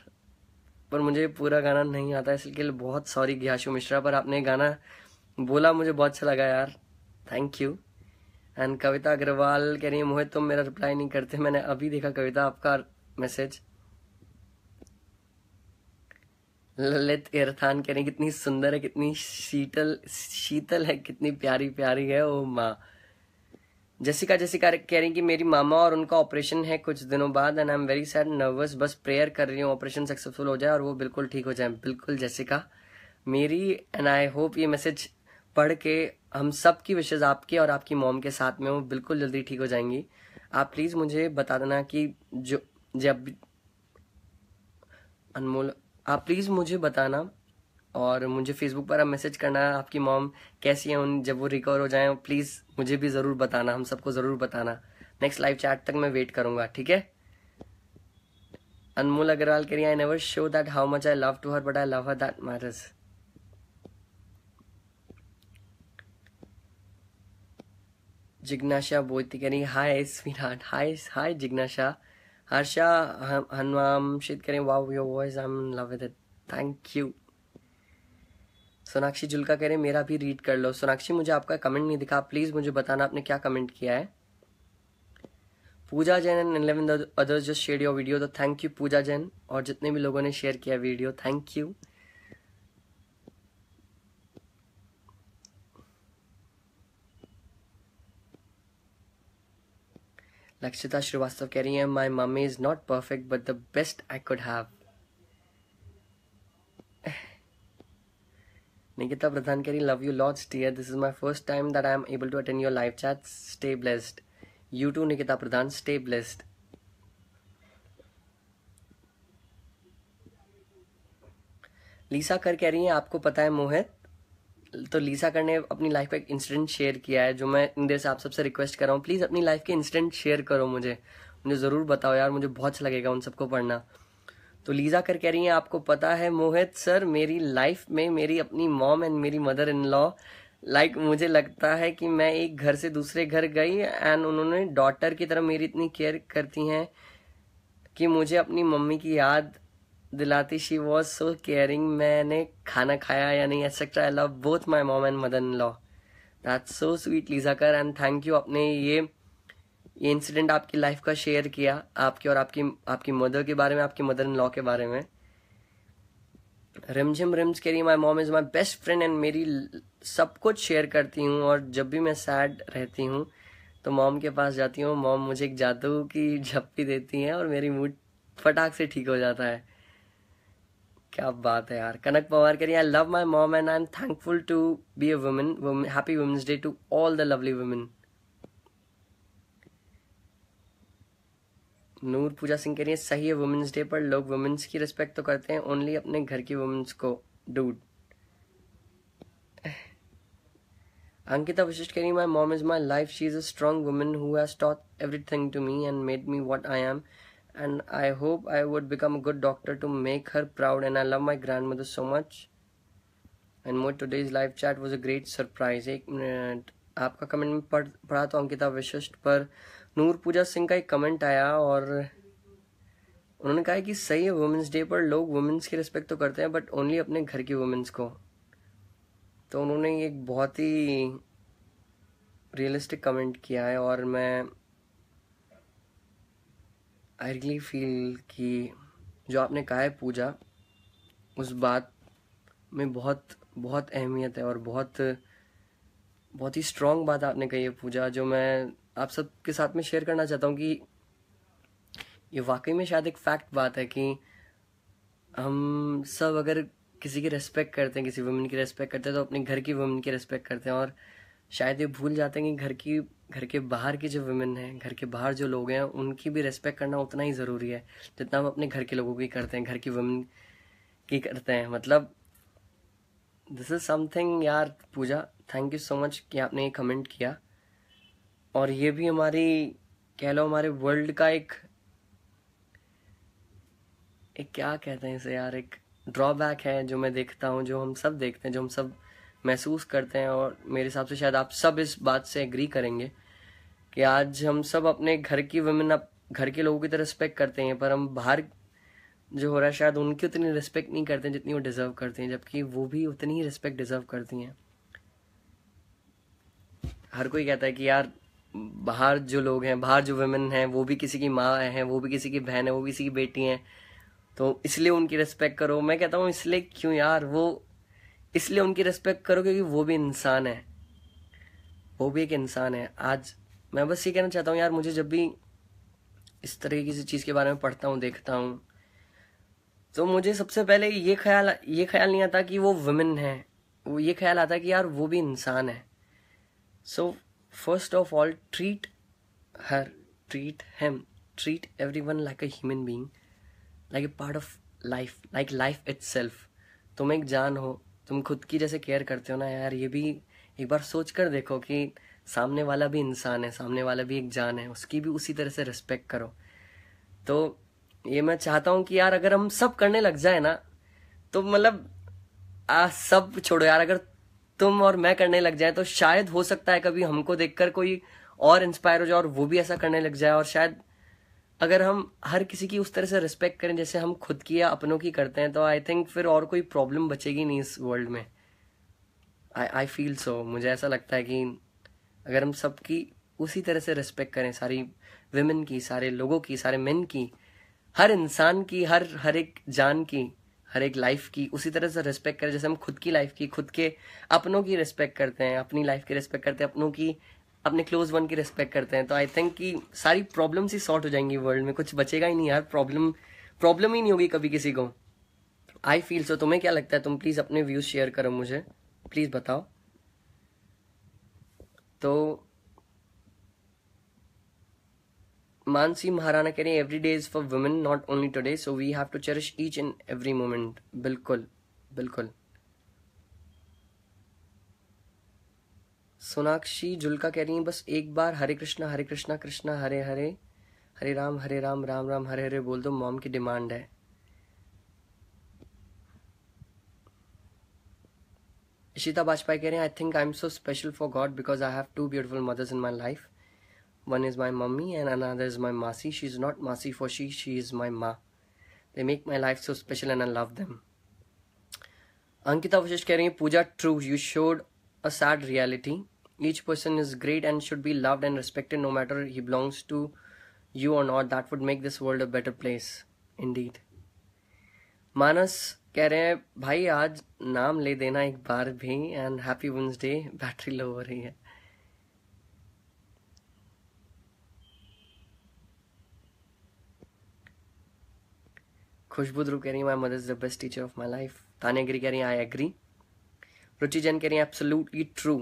पर मुझे पूरा गाना नहीं आता इसके लिए बहुत सॉरी ग्याशु मिश्रा पर आपने गाना बोला मुझे बहुत अच्छा लगा यार thank you and Kavita Agrawal कह रही है मोहित तुम मेरा रिप्लाई नहीं करते मैंने अभी देखा कविता आपका मैसेज ललित कीर्थान कह रही कितनी सुंदर है कितनी शीतल शीतल है कितनी प्यारी प्यारी है ओ माँ जैसिका जैसिका कह रही कि मेरी मामा और उनका ऑपरेशन है कुछ दिनों बाद and I am very sad nervous बस प्रेयर कर रही हूँ ऑपरेशन सक्सेसफुल हो जाए और वो बिल्कुल ठीक हो जाए बिल्कुल Jessica Mary and I hope ये मैसेज पढ़ के हम सब की विशेज आपके और आपकी मॉम के साथ में वो बिल्कुल जल्दी ठीक हो जाएंगी आप प्लीज़ मुझे बता देना कि जो जब अनमोल आप प्लीज़ मुझे बताना और मुझे फेसबुक पर आप मैसेज करना आपकी मॉम कैसी हैं उन जब वो रिकवर हो जाए प्लीज़ मुझे भी ज़रूर बताना हम सबको ज़रूर बताना नेक्स्ट लाइव चैट तक मैं वेट करूँगा ठीक है अनमोल अग्रवाल करिए I never show that how much I love to her but I love her that matters जिज्ञासा बोती करी हाय स्वीट हाय हाय जिग्नाशा हर्षा शीत करें wow your voice I am love with it thank you Sonakshi Julka कह रहे मेरा भी रीड कर लो सोनाक्षी मुझे आपका कमेंट नहीं दिखा प्लीज़ मुझे बताना आपने क्या कमेंट किया है Pooja Jain and eleven others just share your video तो थैंक यू पूजा जैन और जितने भी लोगों ने शेयर किया video thank you Lakshita Srivastava कह रही है my mummy is not perfect but the best I could have Nikita Pradhan कह रही love you lots dear this is my first time that I am able to attend your live chat stay blessed you to Nikita Pradhan stay blessed Lisa Kar कह रही है आपको पता है मोहित तो लीसा कर ने अपनी लाइफ का एक इंसिडेंट शेयर किया है जो मैं इंदिर से आप सबसे रिक्वेस्ट कर रहा हूँ प्लीज़ अपनी लाइफ के इंसिडेंट शेयर करो मुझे मुझे ज़रूर बताओ यार मुझे बहुत अच्छा लगेगा उन सबको पढ़ना तो लीजा कर कह रही हैं आपको पता है मोहित सर मेरी लाइफ में मेरी अपनी मॉम एंड मेरी मदर इन लॉ लाइक मुझे लगता है कि मैं एक घर से दूसरे घर गई एंड उन्होंने डॉटर की तरह मेरी इतनी केयर करती हैं कि मुझे अपनी मम्मी की याद दिलाती शी वॉज सो केयरिंग मैंने खाना खाया या नहीं etcetera I love both my mom and mother in law that so sweet Lisa Kar and thank you आपने ये ये इंसिडेंट आपकी लाइफ का शेयर किया आपके और आपकी आपकी मदर के बारे में आपकी मदर इन लॉ के बारे में रिमझिम रिम्स के लिए my mom is my best friend and मेरी सब कुछ शेयर करती हूँ और जब भी मैं सैड रहती हूँ तो मॉम के पास जाती हूँ मॉम मुझे एक जादू की झप्पी देती हैं और मेरी मूड फटाक से ठीक हो जाता है क्या बात है यार कनक पवार कह रही I love my mom and I am thankful to be a women happy womens day to all the lovely women Noor Pooja Singh कह रही है सही है वुमेन्स डे पर लोग वुमेन्स की रिस्पेक्ट तो करते हैं ओनली अपने घर की वुमेन्स को डूड अंकिता विशिष्ट कह रही my mom is my life she is a strong women who has taught everything to me and made me what I am and I hope I would become a good doctor to make her proud and I love my grandmother so much. And more today's live chat was a great surprise. एक minute आपका comment में पढ़ पढ़ा तो अंकिता विशिष्ट पर नूर पूजा सिंह का एक कमेंट आया और उन्होंने कहा कि सही है वुमेंस डे पर लोग वुमेंस की रिस्पेक्ट तो करते हैं बट ओनली अपने घर की वुमेंस को तो उन्होंने एक बहुत ही रियलिस्टिक कमेंट किया है और मैं आई रियली फील कि जो आपने कहा है पूजा उस बात में बहुत बहुत अहमियत है और बहुत बहुत ही स्ट्रॉन्ग बात आपने कही है पूजा जो मैं आप सब के साथ में शेयर करना चाहता हूँ कि ये वाकई में शायद एक फैक्ट बात है कि हम सब अगर किसी की रेस्पेक्ट करते हैं किसी वुमेन की रेस्पेक्ट करते हैं तो अपने घर की वुमेन की रेस्पेक्ट करते हैं और शायद ये भूल जाते हैं कि घर की घर के बाहर की जो वुमेन हैं घर के बाहर जो लोग हैं उनकी भी रेस्पेक्ट करना उतना ही ज़रूरी है जितना हम अपने घर के लोगों की करते हैं घर की वुमेन की करते हैं मतलब दिस इज़ समथिंग यार Pooja thank you so much कि आपने ये कमेंट किया और ये भी हमारी कह लो हमारे वर्ल्ड का एक एक क्या कहते हैं इसे यार एक ड्रॉबैक है जो मैं देखता हूँ जो हम सब देखते हैं जो हम सब महसूस करते हैं और मेरे हिसाब से शायद आप सब इस बात से एग्री करेंगे कि आज हम सब अपने घर की वुमेन अब घर के लोगों की तो रिस्पेक्ट करते हैं पर हम बाहर जो हो रहा है शायद उनकी उतनी रिस्पेक्ट नहीं करते हैं जितनी वो डिज़र्व करती हैं जबकि वो भी उतनी ही रिस्पेक्ट डिज़र्व करती हैं हर कोई कहता है कि यार बाहर जो लोग हैं बाहर जो वुमेन हैं वो भी किसी की माँ हैं वो भी किसी की बहन है वो भी किसी की बेटी हैं तो इसलिए उनकी रिस्पेक्ट करो मैं कहता हूँ इसलिए क्यों यार वो इसलिए उनकी रिस्पेक्ट करो क्योंकि वो भी इंसान है वो भी एक इंसान है आज मैं बस ये कहना चाहता हूँ यार मुझे जब भी इस तरह की चीज़ के बारे में पढ़ता हूँ देखता हूँ तो मुझे सबसे पहले ये ख्याल ये ख्याल नहीं आता कि वो वुमेन है वो ये ख्याल आता कि यार वो भी इंसान है so first of all treat her treat them treat everyone like a human being like a part of life like life itself तुम एक जान हो तुम खुद की जैसे केयर करते हो ना यार ये भी एक बार सोच कर देखो कि सामने वाला भी इंसान है सामने वाला भी एक जान है उसकी भी उसी तरह से रिस्पेक्ट करो तो ये मैं चाहता हूँ कि यार अगर हम सब करने लग जाए ना तो मतलब आ सब छोड़ो यार अगर तुम और मैं करने लग जाए तो शायद हो सकता है कभी हमको देखकर कोई और इंस्पायर हो जाए और वो भी ऐसा करने लग जाए और शायद अगर हम हर किसी की उस तरह से रिस्पेक्ट करें जैसे हम खुद की या अपनों की करते हैं तो आई थिंक फिर और कोई प्रॉब्लम बचेगी नहीं इस वर्ल्ड में आई आई फील सो मुझे ऐसा लगता है कि अगर हम सबकी उसी तरह से रिस्पेक्ट करें सारी वेमेन की सारे लोगों की सारे मेन की हर इंसान की हर हर एक जान की हर एक लाइफ की उसी तरह से रिस्पेक्ट करें जैसे हम खुद की लाइफ की खुद के अपनों की रिस्पेक्ट करते हैं अपनी लाइफ की रिस्पेक्ट करते हैं अपनों की अपने क्लोज वन की रिस्पेक्ट करते हैं तो आई थिंक कि सारी प्रॉब्लम्स ही सॉर्ट हो जाएंगी वर्ल्ड में कुछ बचेगा ही नहीं यार प्रॉब्लम प्रॉब्लम ही नहीं होगी कभी किसी को आई फील सो तुम्हें क्या लगता है तुम प्लीज़ अपने व्यूज़ शेयर करो मुझे प्लीज़ बताओ तो मानसी महाराणा कह रही है every day is for women not only today so we have to cherish each and every moment बिल्कुल बिल्कुल सोनाक्षी जुलका कह रही है बस एक बार हरे कृष्णा हरे कृष्णा कृष्णा हरे हरे हरे राम हरे राम राम राम हरे हरे बोल दो मॉम की डिमांड है इशिता वाजपेयी कह रहे हैं I think I am so special for god because I have two beautiful mothers in my life one is my mummy and another is my मासी शी इज़ नॉट मासी for she she is my माँ they make my life so special and I love them Ankita Vashishtha कह रही है Pooja true you showed a sad reality. Each person is great and should be loved and respected no matter he belongs to you or not. That would make this world a better place. Indeed. Manas, कह रहे हैं भाई आज नाम ले देना एक बार भी and happy Wednesday battery low हो रही है खुशबू ध्रुव कह रही है my mother is the best teacher of my life Tania Giri कह रही है आई एग्री रुचि जैन कह रही है एब्सोल्युटली ट्रू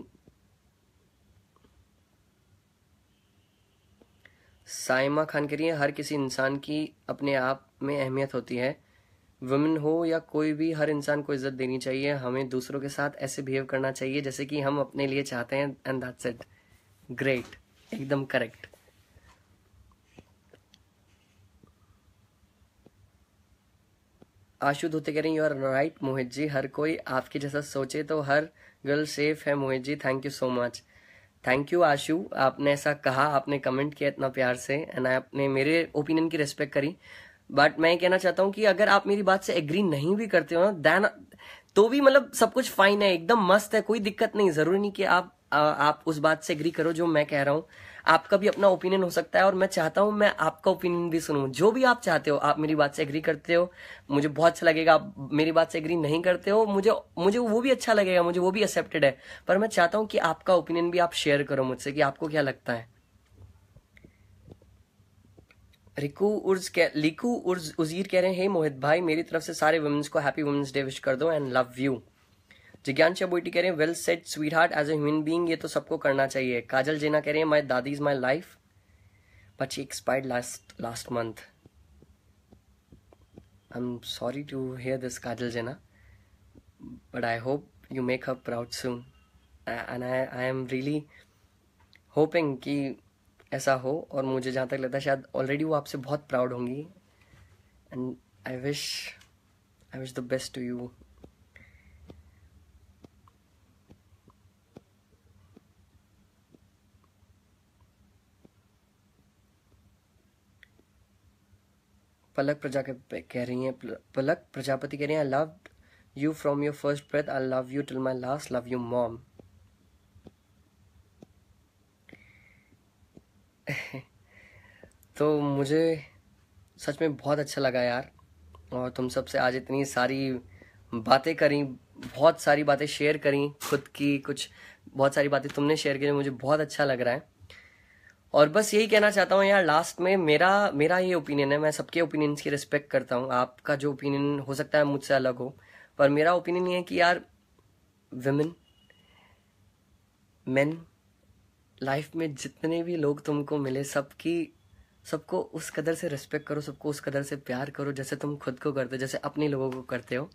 साइमा खान कह रही है हर किसी इंसान की अपने आप में अहमियत होती है वुमेन हो या कोई भी हर इंसान को इज्जत देनी चाहिए हमें दूसरों के साथ ऐसे बिहेव करना चाहिए जैसे कि हम अपने लिए चाहते हैं एंड दैट्स इट ग्रेट एकदम करेक्ट आशु धोते कह रही you are right Mohit ji हर कोई आपके जैसा सोचे तो हर गर्ल सेफ है Mohit ji thank you so much thank you Ashu आपने ऐसा कहा आपने कमेंट किया इतना प्यार से एंड आपने मेरे ओपिनियन की रेस्पेक्ट करी बट मैं ये कहना चाहता हूँ कि अगर आप मेरी बात से एग्री नहीं भी करते हो देन तो भी मतलब सब कुछ फाइन है एकदम मस्त है कोई दिक्कत नहीं जरूरी नहीं कि आप आ, आप उस बात से एग्री करो जो मैं कह रहा हूँ आपका भी अपना ओपिनियन हो सकता है और मैं चाहता हूँ मैं आपका ओपिनियन भी सुनू जो भी आप चाहते हो आप मेरी बात से एग्री करते हो मुझे बहुत अच्छा लगेगा आप मेरी बात से एग्री नहीं करते हो मुझे मुझे वो भी अच्छा लगेगा मुझे वो भी एक्सेप्टेड है पर मैं चाहता हूँ कि आपका ओपिनियन भी आप शेयर करो मुझसे कि आपको क्या लगता है रिकू उर्ज लिकू उर्ज उजीर कह रहे हैं मोहित भाई मेरी तरफ से सारे वुमेंस को हैप्पी वुमेंस डे विश कर दो एंड लव यू जिज्ञानशा बोइटी कह रहे हैं well said sweetheart as a human being ये तो सबको करना चाहिए काजल जेना कह रहे हैं माई दादी is my life but she expired last last month I am sorry to hear this Kajal Jena but I hope you make a proud soon and I I am really hoping कि ऐसा हो और मुझे जहाँ तक लगता है शायद ऑलरेडी वो आपसे बहुत प्राउड होंगी and I wish I wish the best to you Palak Praja कह रही हैं पलक प्रजापति कह रही हैं I love you from your first breath I love you till my last love you mom तो मुझे सच में बहुत अच्छा लगा यार और तुम सबसे आज इतनी सारी बातें करी बहुत सारी बातें शेयर करी खुद की कुछ बहुत सारी बातें तुमने शेयर करी मुझे बहुत अच्छा लग रहा है और बस यही कहना चाहता हूँ यार लास्ट में मेरा मेरा ये ओपिनियन है मैं सबके ओपिनियंस की रिस्पेक्ट करता हूँ आपका जो ओपिनियन हो सकता है मुझसे अलग हो पर मेरा ओपिनियन ये है कि यार विमेन मेन लाइफ में जितने भी लोग तुमको मिले सबकी सबको उस कदर से रिस्पेक्ट करो सबको उस कदर से प्यार करो जैसे तुम खुद को करते हो जैसे अपने लोगों को करते हो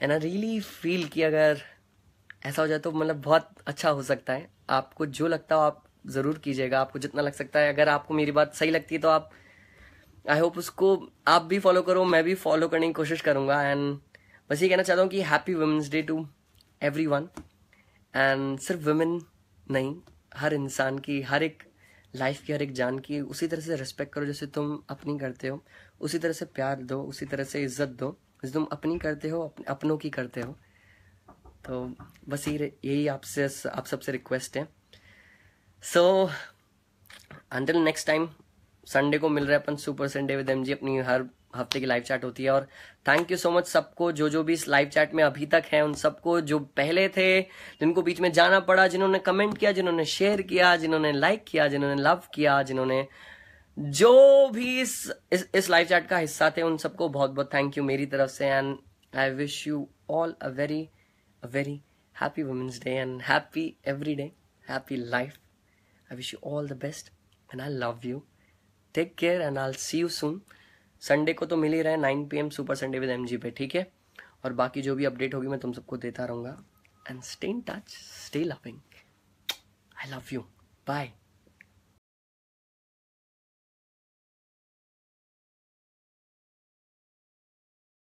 एंड आई रियली फील कि अगर ऐसा हो जाए तो मतलब बहुत अच्छा हो सकता है आपको जो लगता हो आप ज़रूर कीजिएगा आपको जितना लग सकता है अगर आपको मेरी बात सही लगती है तो आप आई होप उसको आप भी फॉलो करो मैं भी फॉलो करने की कोशिश करूंगा एंड बस ये कहना चाहता हूँ कि happy women's day to everyone and सिर्फ वुमेन नहीं हर इंसान की हर एक लाइफ की हर एक जान की उसी तरह से रिस्पेक्ट करो जैसे तुम अपनी करते हो उसी तरह से प्यार दो उसी तरह से इज्जत दो जैसे तुम अपनी करते हो अपने अपनों की करते हो तो बस यही यही आपसे आप सबसे रिक्वेस्ट है so until next time Sunday को मिल रहे अपन सुपर संडे विद एमजी अपनी हर हफ्ते की लाइव चैट होती है और थैंक यू सो मच सबको जो जो भी इस लाइव चैट में अभी तक है उन सबको जो पहले थे जिनको बीच में जाना पड़ा जिन्होंने कमेंट किया जिन्होंने शेयर किया जिन्होंने लाइक किया जिन्होंने लव किया जिन्होंने जो भी इस इस, इस लाइव चैट का हिस्सा थे उन सबको बहुत बहुत थैंक यू मेरी तरफ से and I wish you all a very a very happy women's day and happy every day happy life I wish you all the best and I love you. Take care and I'll see you soon. Sunday को तो मिल ही रहा है nine P M super Sunday with M G पे ठीक है और बाकी जो भी अपडेट होगी मैं तुम सबको देता रहूँगा and stay in touch stay loving I love you bye